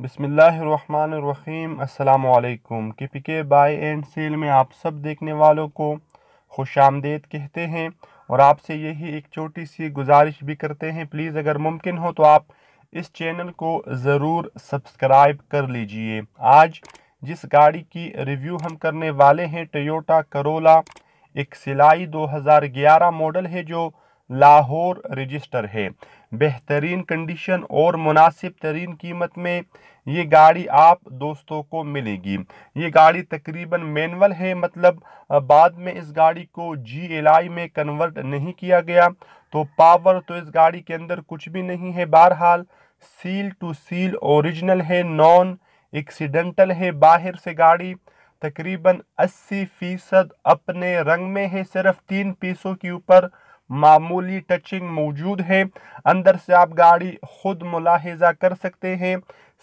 बसमीम् अल्लाम के पी के बाई एंड सेल में आप सब देखने वालों को खुश आमदेद कहते हैं और आपसे यही एक छोटी सी गुजारिश भी करते हैं प्लीज़ अगर मुमकिन हो तो आप इस चैनल को ज़रूर सब्सक्राइब कर लीजिए आज जिस गाड़ी की रिव्यू हम करने वाले हैं टोयोटा करोला एक सिलाई 2011 मॉडल है जो लाहौर रजिस्टर है बेहतरीन कंडीशन और मुनासिब तरीन कीमत में ये गाड़ी आप दोस्तों को मिलेगी ये गाड़ी तकरीबन मैनुअल है मतलब बाद में इस गाड़ी को जी एल आई में कन्वर्ट नहीं किया गया तो पावर तो इस गाड़ी के अंदर कुछ भी नहीं है बहरहाल सील टू सील ओरिजिनल है नॉन एक्सीडेंटल है बाहर से गाड़ी तकरीबन 80 फीसद अपने रंग में है सिर्फ तीन पीसों के ऊपर मामूली टचिंग मौजूद है अंदर से आप गाड़ी खुद मुलाहजा कर सकते हैं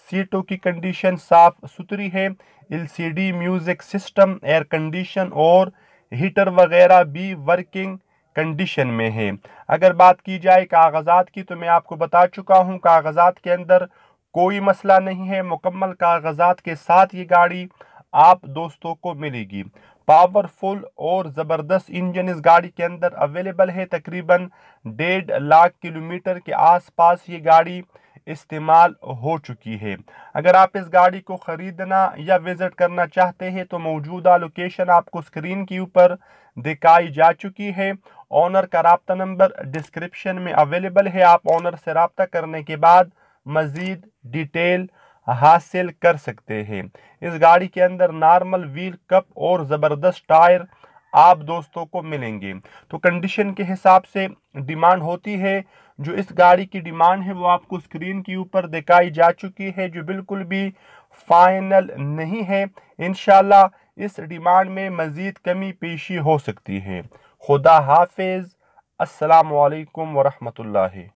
सीटों की कंडीशन साफ सुथरी है LCD music system air condition और हीटर वगैरह भी वर्किंग कंडीशन में है अगर बात की जाए कागजात की तो मैं आपको बता चुका हूँ कागजात के अंदर कोई मसला नहीं है मुकम्मल कागजात के साथ ये गाड़ी आप दोस्तों को मिलेगी पावरफुल और ज़बरदस्त इंजन इस गाड़ी के अंदर अवेलेबल है तकरीबन डेढ़ लाख किलोमीटर के आसपास ये गाड़ी इस्तेमाल हो चुकी है अगर आप इस गाड़ी को ख़रीदना या विज़िट करना चाहते हैं तो मौजूदा लोकेशन आपको स्क्रीन के ऊपर दिखाई जा चुकी है ऑनर का रबता नंबर डिस्क्रिप्शन में अवेलेबल है आप ऑनर से रबता करने के बाद मज़ीद डिटेल हासिल कर सकते हैं इस गाड़ी के अंदर नॉर्मल व्हील कप और ज़बरदस्त टायर आप दोस्तों को मिलेंगे तो कंडीशन के हिसाब से डिमांड होती है जो इस गाड़ी की डिमांड है वो आपको स्क्रीन के ऊपर दिखाई जा चुकी है जो बिल्कुल भी फाइनल नहीं है इन इस डिमांड में मज़ीद कमी पेशी हो सकती है खुदा हाफिज़ असलकम वरहमल